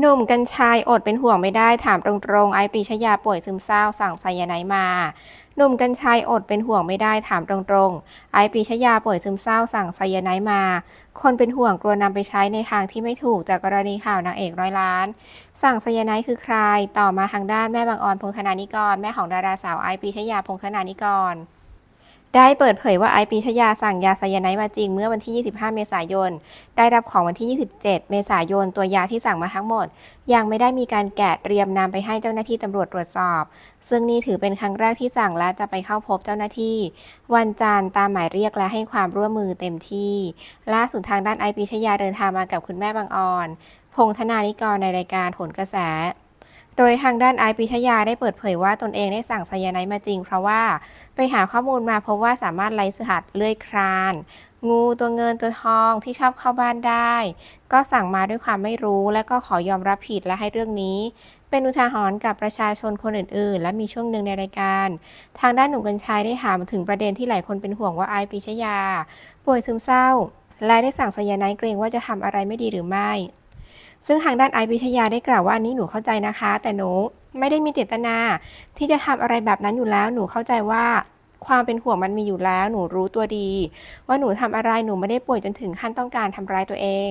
หนุ่มกัญชัยอดเป็นห่วงไม่ได้ถามตรงๆไอปรีชยาป่วยซึมเศร้าสั่งไซยาไนมาหนุ่มกัญชัยอดเป็นห่วงไม่ได้ถามตรงๆไอปรีชยาป่วยซึมเศร้าสั่งไซยาไนมาคนเป็นห่วงกลัวนำไปใช้ในทางที่ไม่ถูกจากกรณีข่าวนางเอกร้อยล้าน สั่งไซยาไนคือใคร ต่อมาทางด้านแม่บางออนพงธนานิกรแม่ของดาราสาวไอปรีชยาพงธนานิกรได้เปิดเผยว่าไอปีชยาสั่งยาไซยาไน์มาจริงเมื่อวันที่ 25 เมษายนได้รับของวันที่ 27 เมษายนตัวยาที่สั่งมาทั้งหมด ยังไม่ได้มีการแกะเตรียมนำไปให้เจ้าหน้าที่ตำรวจตรวจสอบ ซึ่งนี่ถือเป็นครั้งแรกที่สั่งและจะไปเข้าพบเจ้าหน้าที่วันจันทร์ตามหมายเรียกและให้ความร่วมมือเต็มที่ล่าสุดทางด้านไอปีชยาเดินทางมากับคุณแม่บางออน พงธนานิกรในรายการผลนกระแสโดยทางด้านไอปิชยาได้เปิดเผยว่าตนเองได้สั่งไซยาไน์มาจริงเพราะว่าไปหาข้อมูลมาพบว่าสามารถไล่สัตว์เลื้อยคลาน งูตัวเงินตัวทองที่ชอบเข้าบ้านได้ ก็สั่งมาด้วยความไม่รู้และก็ขอยอมรับผิดและให้เรื่องนี้ เป็นอุทาหรณ์กับประชาชนคนอื่นๆ และมีช่วงหนึ่งในรายการทางด้านหนุ่มกัญชัยได้ถามถึงประเด็นที่หลายคนเป็นห่วงว่าไอปิชยาป่วยซึมเศร้าและได้สั่งไซยาไน์เกรงว่าจะทำอะไรไม่ดีหรือไม่ซึ่งทางด้านไอวิทยาได้กล่าวว่าอันนี้หนูเข้าใจนะคะ แต่หนูไม่ได้มีเจตนา ที่จะทำอะไรแบบนั้นอยู่แล้วหนูเข้าใจว่าความเป็นห่วงมันมีอยู่แล้วหนูรู้ตัวดี ว่าหนูทำอะไรหนูไม่ได้ป่วยจนถึงขั้นต้องการทำร้ายตัวเอง